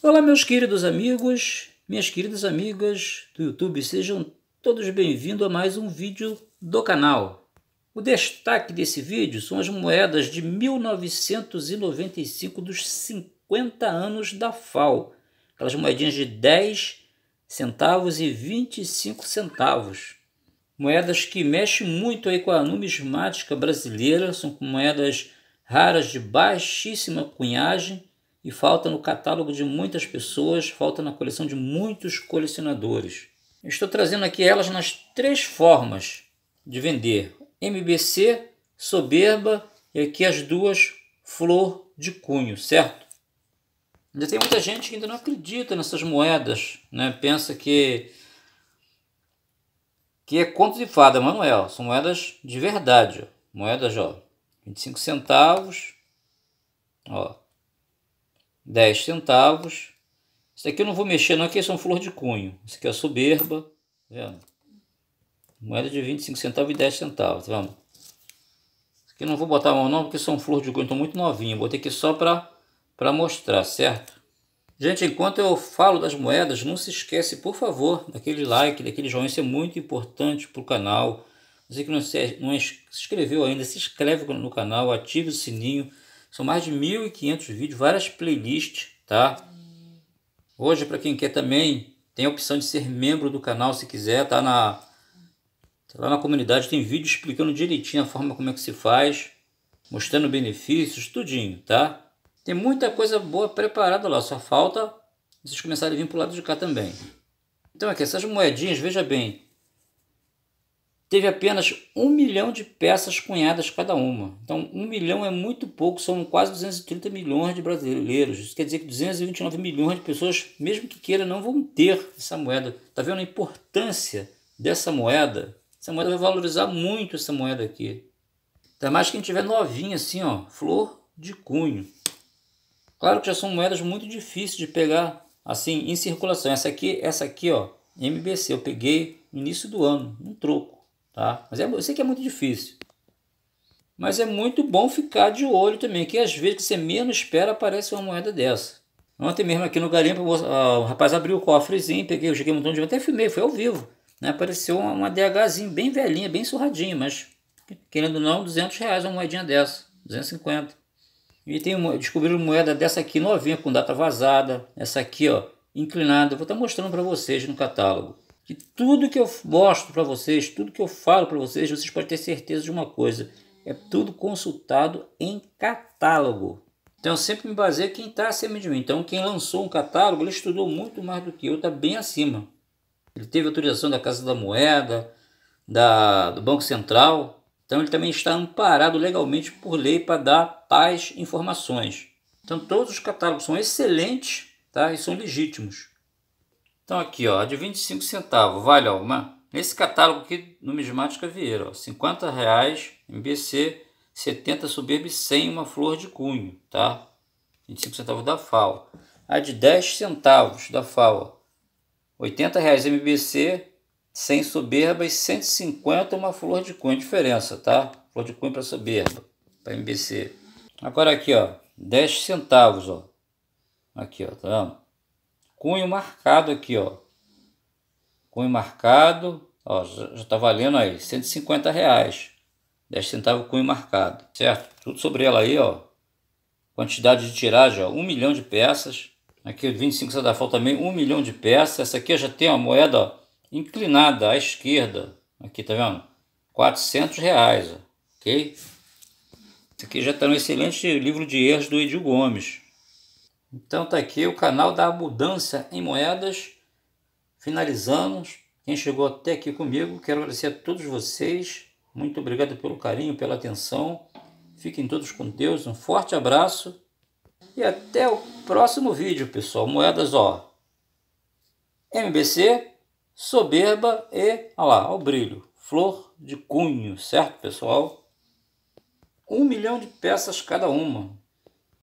Olá, meus queridos amigos, minhas queridas amigas do YouTube, sejam todos bem-vindos a mais um vídeo do canal. O destaque desse vídeo são as moedas de 1995 dos 50 anos da FAO, aquelas moedinhas de 10 centavos e 25 centavos. Moedas que mexem muito aí com a numismática brasileira, são moedas raras de baixíssima cunhagem, e falta no catálogo de muitas pessoas, falta na coleção de muitos colecionadores. Eu estou trazendo aqui elas nas três formas de vender: MBC, soberba e aqui as duas flor de cunho, certo? Ainda tem muita gente que ainda não acredita nessas moedas, né? Pensa que que é conto de fada, mas não é, são moedas de verdade, ó. moedas ó, 25 centavos, ó, 10 centavos. Isso daqui eu não vou mexer não, que são é flor de cunho. Isso aqui é soberba, tá vendo? Moeda de 25 centavos e 10 centavos, tá vendo? Isso aqui eu não vou botar a mão não, porque são é flor de cunho, estão muito novinhos. Botei aqui só para mostrar, certo? Gente, enquanto eu falo das moedas, não se esquece, por favor, daquele like, daquele joinha, isso é muito importante para o canal. Você que não se, não se inscreveu ainda, se inscreve no canal, ative o sininho são mais de 1.500 vídeos, várias playlists, tá? Hoje, para quem quer também, tem a opção de ser membro do canal se quiser, tá na tá lá na comunidade tem vídeo explicando direitinho a forma como é que se faz, mostrando benefícios, tudinho, tá? Tem muita coisa boa preparada lá, só falta vocês começarem a vir pro lado de cá também. Então aqui, essas moedinhas, veja bem, teve apenas um milhão de peças cunhadas cada uma. Então, um milhão é muito pouco, são quase 230 milhões de brasileiros. Isso quer dizer que 229 milhões de pessoas, mesmo que queiram, não vão ter essa moeda. Está vendo a importância dessa moeda? Essa moeda vai valorizar muito essa moeda aqui. Ainda mais quem tiver novinha assim, ó, flor de cunho. Claro que já são moedas muito difíceis de pegar assim em circulação. Essa aqui, essa aqui, ó, MBC, eu peguei no início do ano, um troco. Tá? Mas é, eu sei que é muito difícil. Mas é muito bom ficar de olho também, que às vezes que você menos espera aparece uma moeda dessa. Ontem mesmo aqui no garimpo, o rapaz abriu o cofrezinho, peguei, eu cheguei um montão de até filmei, foi ao vivo. Né? Apareceu uma, uma DHzinha bem velhinha, bem surradinha, mas querendo ou não, 200 reais uma moedinha dessa, 250. E tem uma, descobriram moeda dessa aqui novinha, com data vazada, essa aqui ó, inclinada, vou estar tá mostrando para vocês no catálogo que tudo que eu mostro para vocês, tudo que eu falo para vocês, vocês podem ter certeza de uma coisa: é tudo consultado em catálogo. Então sempre me baseio quem está acima de mim. Então quem lançou um catálogo, ele estudou muito mais do que eu, está bem acima. Ele teve autorização da Casa da Moeda, da, do Banco Central. Então ele também está amparado legalmente por lei para dar tais informações. Então todos os catálogos são excelentes tá? e são legítimos. Então aqui, ó, de 25 centavos, vale alguma? Nesse catálogo aqui, numismática Vieira, ó, 50 reais, MBC, 70 Superb 100, uma flor de cunho, tá? 25 centavos da FAO. A de 10 centavos da FAO, 80 reais MBC, 100 Soberba e 150 uma flor de cunho, diferença, tá? Flor de cunho para Soberba, para MBC. Agora aqui, ó, 10 centavos, ó. Aqui, ó, tá vendo? cunho marcado aqui, ó. Cunho marcado, ó, já tá valendo aí, 150 reais. 10 centavos cunho marcado, certo? Tudo sobre ela aí, ó. Quantidade de tiragem, ó, 1 milhão de peças. Aqui 25 falta também, 1 milhão de peças. Essa aqui já tem uma moeda ó, inclinada à esquerda. Aqui, tá vendo? 400 reais, ó, ok? Esse aqui já está um excelente livro de erros do Edil Gomes. Então tá aqui o canal da mudança em moedas. Finalizamos. Quem chegou até aqui comigo, quero agradecer a todos vocês. Muito obrigado pelo carinho, pela atenção. Fiquem todos com Deus. Um forte abraço e até o próximo vídeo, pessoal. Moedas, ó. MBC, soberba e, olha lá, o brilho. Flor de cunho, certo, pessoal? Um milhão de peças cada uma.